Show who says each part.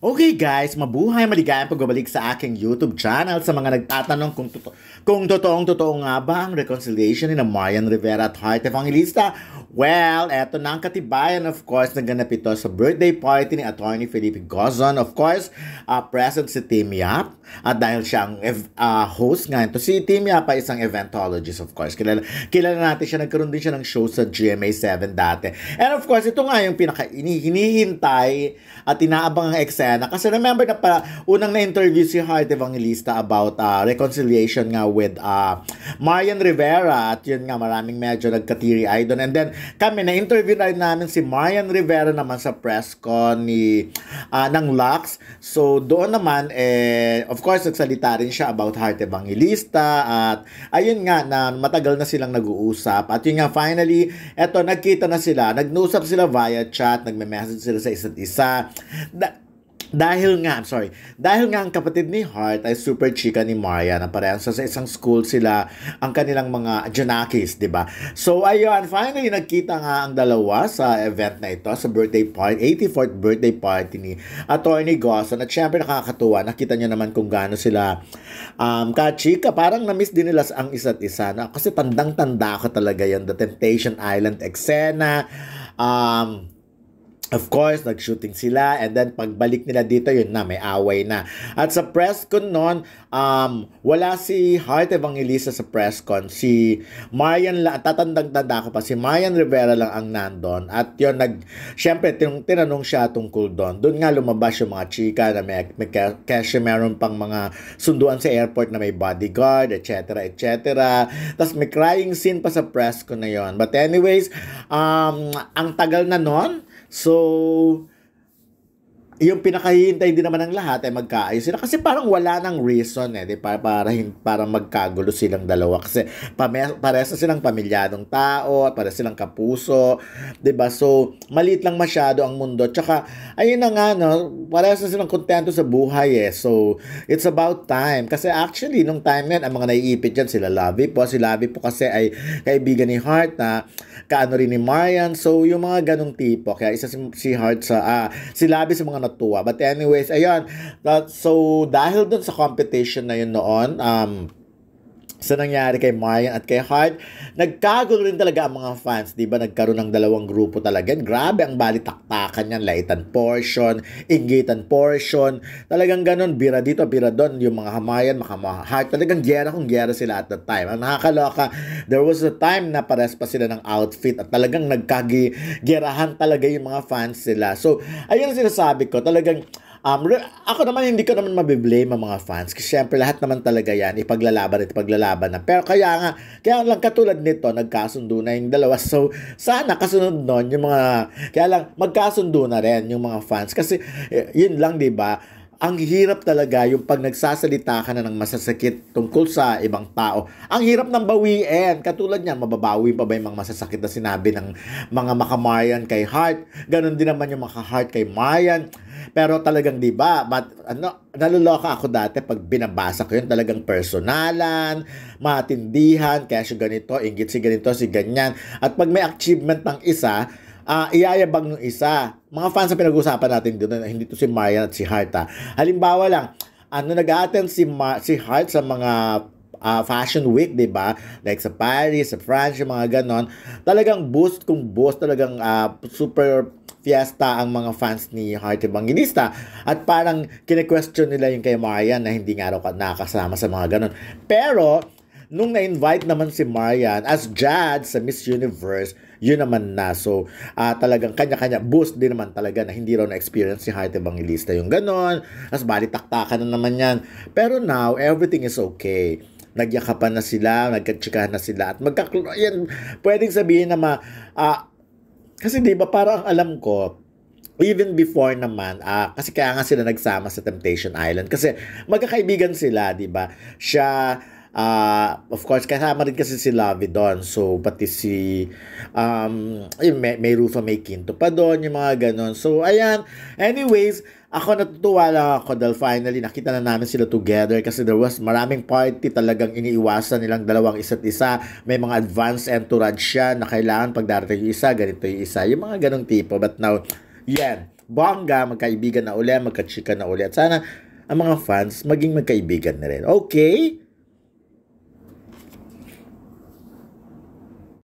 Speaker 1: Okay guys, mabuhay maligayang pagbabalik sa aking YouTube channel sa mga nagtatanong kung, toto kung totoong totoo nga ba ang reconciliation ni Marian Rivera at Heart Evangelista. Well, eto na ang katibayan of course na ganap ito sa birthday party ni Attorney Felipe Gozon. Of course, uh, present si Team Yap at dahil siya ang uh, host nga ito. Si Team Yap ay isang eventologist of course. Kilala, kilala natin siya, nagkaroon din siya ng show sa GMA7 dati. And of course, ito nga yung pinaka hinihintay at inaabang ang exam Morena. Kasi remember na para unang na-interview si Heart Evangelista about uh, reconciliation nga with uh, Marian Rivera. At yun nga, maraming medyo nagkatiri-eye doon. And then kami, na-interview na namin si Marian Rivera naman sa press con ni, uh, ng Lux. So doon naman, eh, of course, nagsalita rin siya about Heart Evangelista. At ayun nga, na matagal na silang nag-uusap. At yun nga, finally, eto, nagkita na sila. Nag-usap sila via chat, nagme-message sila sa isa't isa. Dahil nga, I'm sorry, dahil nga ang kapatid ni Hart ay super chika ni Maria na parehang sa isang school sila ang kanilang mga Janakis, di ba? So ayun, finally nagkita nga ang dalawa sa event na ito, sa birthday party, 84th birthday party ni Attorney Gosson. At syempre nakakatuwa, nakita niyo naman kung gaano sila um, kachika. Parang na-miss din nila ang isa't isa. Na, kasi tandang-tanda ko talaga yan, The Temptation Island eksena. Um, Of course, nag-shooting sila and then pagbalik nila dito, yun na, may away na. At sa press con noon, um, wala si Heart Evangelista sa press con. Si Marian, tatandang-tanda ko pa, si Marian Rivera lang ang nandon. At yun, nag, syempre, tin tinanong siya tungkol doon. Doon nga lumabas yung mga chika na may, may kasi meron pang mga sunduan sa airport na may bodyguard, etc. etc. Tapos may crying scene pa sa press con na yun. But anyways, um, ang tagal na noon, So, Oh. yung pinakahihintay din naman ng lahat ay magkaayos sila kasi parang wala nang reason eh, di para para para magkagulo silang dalawa kasi parehas silang pamilyadong tao at pare silang kapuso, 'di ba? So, maliit lang masyado ang mundo. Tsaka ayun na nga no, parehas silang kontento sa buhay eh. So, it's about time kasi actually nung time na yan, ang mga naiipit diyan sila Lavi po, si Lavi po kasi ay kaibigan ni Heart na kaano rin ni Marian. So, yung mga ganong tipo. Kaya isa si, si Heart sa ah, si Lavi sa mga natuwa. But anyways, ayun. That, so, dahil dun sa competition na yun noon, um, sa nangyari kay Marian at kay Hart, nagkagulo rin talaga ang mga fans, 'di ba? Nagkaroon ng dalawang grupo talaga. And grabe ang bali balitaktakan niyan, laitan portion, ingitan portion. Talagang ganun, bira dito, bira doon yung mga Hamayan, mga Hart. Talagang giyera kung giyera sila at that time. Ang nakakaloka, there was a time na pares pa sila ng outfit at talagang nagkagirahan talaga yung mga fans sila. So, ayun ang sinasabi ko, talagang Um, ako naman, hindi ko naman mabiblame ang mga fans. Kasi syempre, lahat naman talaga yan, ipaglalaban at ipaglalaban na. Pero kaya nga, kaya lang katulad nito, nagkasundo na yung dalawa. So, sana kasunod nun, yung mga, kaya lang, magkasundo na rin yung mga fans. Kasi, eh, yun lang, di ba? ang hirap talaga yung pag nagsasalita ka na ng masasakit tungkol sa ibang tao. Ang hirap ng bawiin. Katulad niyan, mababawi pa ba yung mga masasakit na sinabi ng mga makamayan kay heart? Ganon din naman yung maka-Hart kay mayan. Pero talagang 'di ba? But ano, naluloka ako dati pag binabasa ko 'yun talagang personalan, matindihan, kaya siya ganito, inggit si ganito, si ganyan. At pag may achievement ng isa, uh, ah, iayabang yung isa. Mga fans ang pinag uusapan natin dito, na hindi to si Marian at si Hart ha. Ah. Halimbawa lang, ano nag-attend si, Ma- si Hart sa mga uh, fashion week, 'di ba? Like sa Paris, sa France, yung mga ganon. Talagang boost kung boost, talagang uh, super fiesta ang mga fans ni Heart Evangelista at parang kine-question nila yung kay Marian na hindi nga raw nakasama sa mga ganon. Pero nung na-invite naman si Marian as Jad sa Miss Universe, yun naman na. So, uh, talagang kanya-kanya, boost din naman talaga na hindi raw na-experience ni Heart Evangelista yung ganon. As bali, taktakan na naman yan. Pero now, everything is okay nagyakapan na sila, nagkatsikahan na sila at magkaklo yan pwedeng sabihin na ma uh, kasi 'di ba parang alam ko even before naman uh, kasi kaya nga sila nagsama sa Temptation Island kasi magkakaibigan sila 'di ba siya Uh, of course, kasama rin kasi si Lavi doon. So, pati si, um, may, may Rufa May Quinto pa doon, yung mga ganon. So, ayan. Anyways, ako natutuwa lang ako dahil finally nakita na namin sila together kasi there was maraming party talagang iniiwasan nilang dalawang isa't isa. May mga advanced entourage siya na kailangan pag darating yung isa, ganito yung isa. Yung mga ganong tipo. But now, yan. Bongga, magkaibigan na uli, magkachika na uli. At sana, ang mga fans, maging magkaibigan na rin. Okay?